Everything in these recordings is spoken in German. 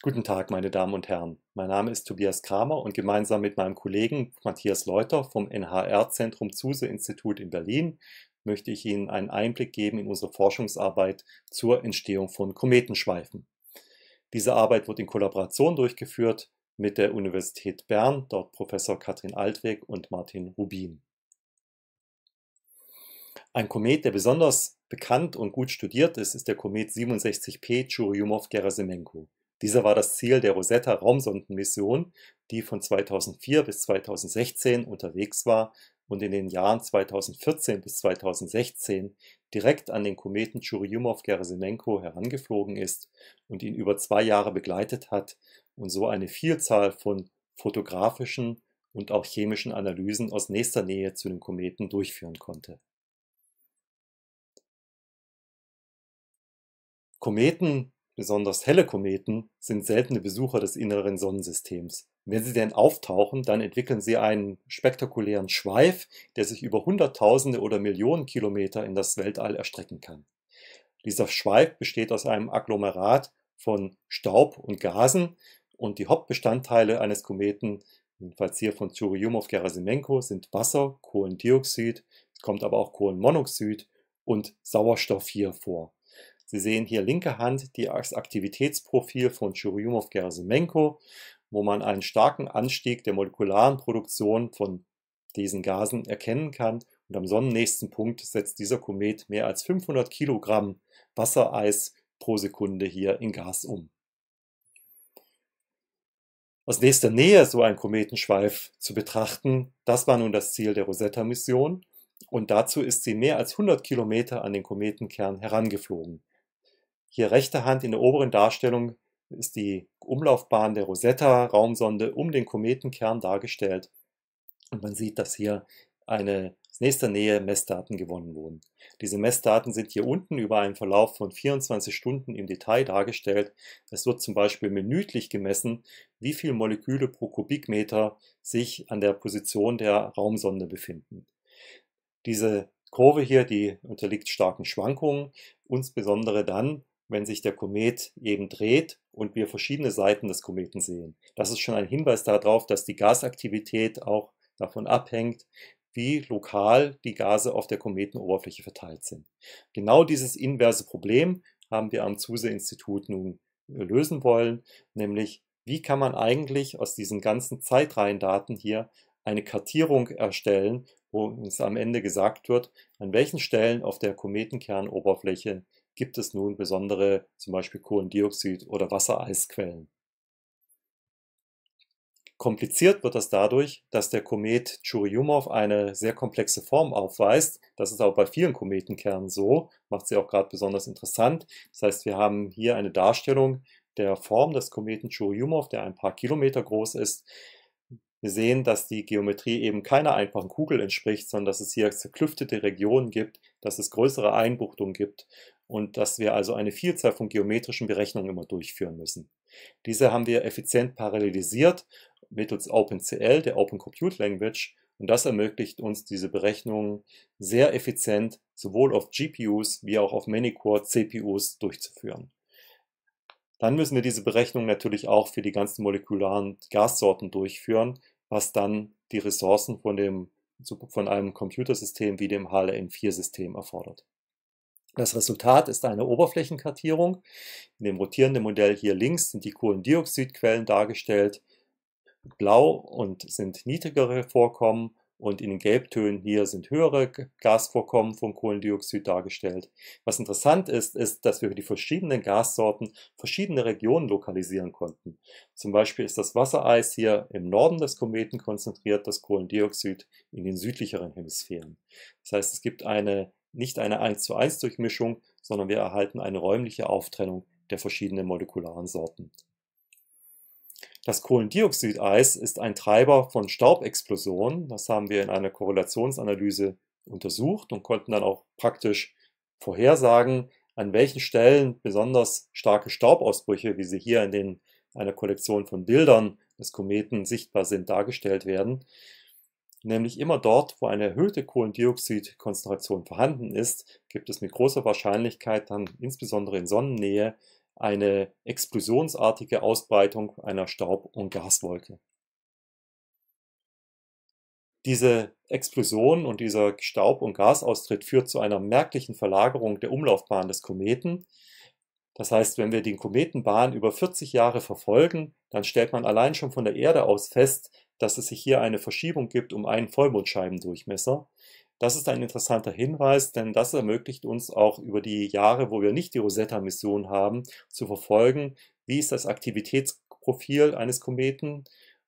Guten Tag, meine Damen und Herren. Mein Name ist Tobias Kramer und gemeinsam mit meinem Kollegen Matthias Leuter vom NHR-Zentrum Zuse-Institut in Berlin möchte ich Ihnen einen Einblick geben in unsere Forschungsarbeit zur Entstehung von Kometenschweifen. Diese Arbeit wird in Kollaboration durchgeführt mit der Universität Bern, dort Professor Katrin Altweg und Martin Rubin. Ein Komet, der besonders bekannt und gut studiert ist, ist der Komet 67P Churyumov-Gerasimenko. Dieser war das Ziel der Rosetta-Raumsondenmission, die von 2004 bis 2016 unterwegs war und in den Jahren 2014 bis 2016 direkt an den Kometen Churyumov-Gerasimenko herangeflogen ist und ihn über zwei Jahre begleitet hat und so eine Vielzahl von fotografischen und auch chemischen Analysen aus nächster Nähe zu den Kometen durchführen konnte. Kometen Besonders helle Kometen sind seltene Besucher des inneren Sonnensystems. Wenn sie denn auftauchen, dann entwickeln sie einen spektakulären Schweif, der sich über Hunderttausende oder Millionen Kilometer in das Weltall erstrecken kann. Dieser Schweif besteht aus einem Agglomerat von Staub und Gasen und die Hauptbestandteile eines Kometen, jedenfalls hier von Churyumov-Gerasimenko, sind Wasser, Kohlendioxid, es kommt aber auch Kohlenmonoxid und Sauerstoff hier vor. Sie sehen hier linke Hand das Aktivitätsprofil von Churyumov-Gerasimenko, wo man einen starken Anstieg der molekularen Produktion von diesen Gasen erkennen kann. Und am sonnennächsten Punkt setzt dieser Komet mehr als 500 Kilogramm Wassereis pro Sekunde hier in Gas um. Aus nächster Nähe so einen Kometenschweif zu betrachten, das war nun das Ziel der Rosetta-Mission und dazu ist sie mehr als 100 Kilometer an den Kometenkern herangeflogen. Hier rechter Hand in der oberen Darstellung ist die Umlaufbahn der Rosetta-Raumsonde um den Kometenkern dargestellt. Und man sieht, dass hier eine aus nächster Nähe Messdaten gewonnen wurden. Diese Messdaten sind hier unten über einen Verlauf von 24 Stunden im Detail dargestellt. Es wird zum Beispiel minütlich gemessen, wie viele Moleküle pro Kubikmeter sich an der Position der Raumsonde befinden. Diese Kurve hier, die unterliegt starken Schwankungen, insbesondere dann, wenn sich der Komet eben dreht und wir verschiedene Seiten des Kometen sehen. Das ist schon ein Hinweis darauf, dass die Gasaktivität auch davon abhängt, wie lokal die Gase auf der Kometenoberfläche verteilt sind. Genau dieses inverse Problem haben wir am Zuse-Institut nun äh, lösen wollen, nämlich wie kann man eigentlich aus diesen ganzen Zeitreihendaten hier eine Kartierung erstellen, wo uns am Ende gesagt wird, an welchen Stellen auf der Kometenkernoberfläche gibt es nun besondere zum Beispiel Kohlendioxid- oder Wassereisquellen. Kompliziert wird das dadurch, dass der Komet Churyumov eine sehr komplexe Form aufweist. Das ist auch bei vielen Kometenkernen so, macht sie auch gerade besonders interessant. Das heißt, wir haben hier eine Darstellung der Form des Kometen Churyumov, der ein paar Kilometer groß ist. Wir sehen, dass die Geometrie eben keiner einfachen Kugel entspricht, sondern dass es hier zerklüftete Regionen gibt, dass es größere Einbuchtungen gibt und dass wir also eine Vielzahl von geometrischen Berechnungen immer durchführen müssen. Diese haben wir effizient parallelisiert mittels OpenCL, der Open Compute Language, und das ermöglicht uns diese Berechnungen sehr effizient sowohl auf GPUs wie auch auf Many-Core-CPUs durchzuführen. Dann müssen wir diese Berechnungen natürlich auch für die ganzen molekularen Gassorten durchführen, was dann die Ressourcen von, dem, von einem Computersystem wie dem HLN4-System erfordert. Das Resultat ist eine Oberflächenkartierung. In dem rotierenden Modell hier links sind die Kohlendioxidquellen dargestellt, blau und sind niedrigere Vorkommen und in den Gelbtönen hier sind höhere Gasvorkommen von Kohlendioxid dargestellt. Was interessant ist, ist, dass wir für die verschiedenen Gassorten verschiedene Regionen lokalisieren konnten. Zum Beispiel ist das Wassereis hier im Norden des Kometen konzentriert, das Kohlendioxid in den südlicheren Hemisphären. Das heißt, es gibt eine nicht eine 1 zu 1 Durchmischung, sondern wir erhalten eine räumliche Auftrennung der verschiedenen molekularen Sorten. Das Kohlendioxideis ist ein Treiber von Staubexplosionen. Das haben wir in einer Korrelationsanalyse untersucht und konnten dann auch praktisch vorhersagen, an welchen Stellen besonders starke Staubausbrüche, wie sie hier in den, einer Kollektion von Bildern des Kometen sichtbar sind, dargestellt werden. Nämlich immer dort, wo eine erhöhte Kohlendioxidkonzentration vorhanden ist, gibt es mit großer Wahrscheinlichkeit dann insbesondere in Sonnennähe eine explosionsartige Ausbreitung einer Staub- und Gaswolke. Diese Explosion und dieser Staub- und Gasaustritt führt zu einer merklichen Verlagerung der Umlaufbahn des Kometen. Das heißt, wenn wir die Kometenbahn über 40 Jahre verfolgen, dann stellt man allein schon von der Erde aus fest, dass es sich hier eine Verschiebung gibt um einen Vollmondscheibendurchmesser. Das ist ein interessanter Hinweis, denn das ermöglicht uns auch über die Jahre, wo wir nicht die Rosetta-Mission haben, zu verfolgen, wie ist das Aktivitätsprofil eines Kometen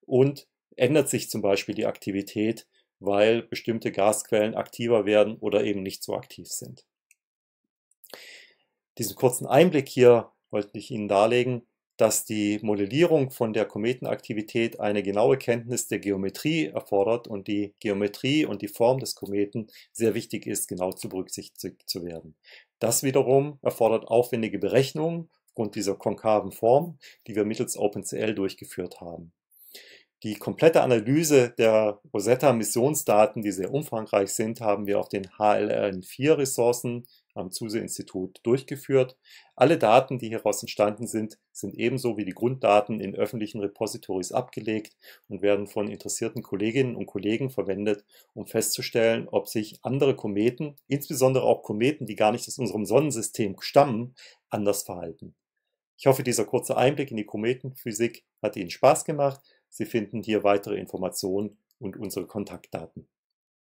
und ändert sich zum Beispiel die Aktivität, weil bestimmte Gasquellen aktiver werden oder eben nicht so aktiv sind. Diesen kurzen Einblick hier wollte ich Ihnen darlegen dass die Modellierung von der Kometenaktivität eine genaue Kenntnis der Geometrie erfordert und die Geometrie und die Form des Kometen sehr wichtig ist, genau zu berücksichtigt zu werden. Das wiederum erfordert aufwendige Berechnungen aufgrund dieser konkaven Form, die wir mittels OpenCL durchgeführt haben. Die komplette Analyse der Rosetta-Missionsdaten, die sehr umfangreich sind, haben wir auf den HLRN4-Ressourcen am Zuse-Institut durchgeführt. Alle Daten, die hieraus entstanden sind, sind ebenso wie die Grunddaten in öffentlichen Repositories abgelegt und werden von interessierten Kolleginnen und Kollegen verwendet, um festzustellen, ob sich andere Kometen, insbesondere auch Kometen, die gar nicht aus unserem Sonnensystem stammen, anders verhalten. Ich hoffe, dieser kurze Einblick in die Kometenphysik hat Ihnen Spaß gemacht. Sie finden hier weitere Informationen und unsere Kontaktdaten.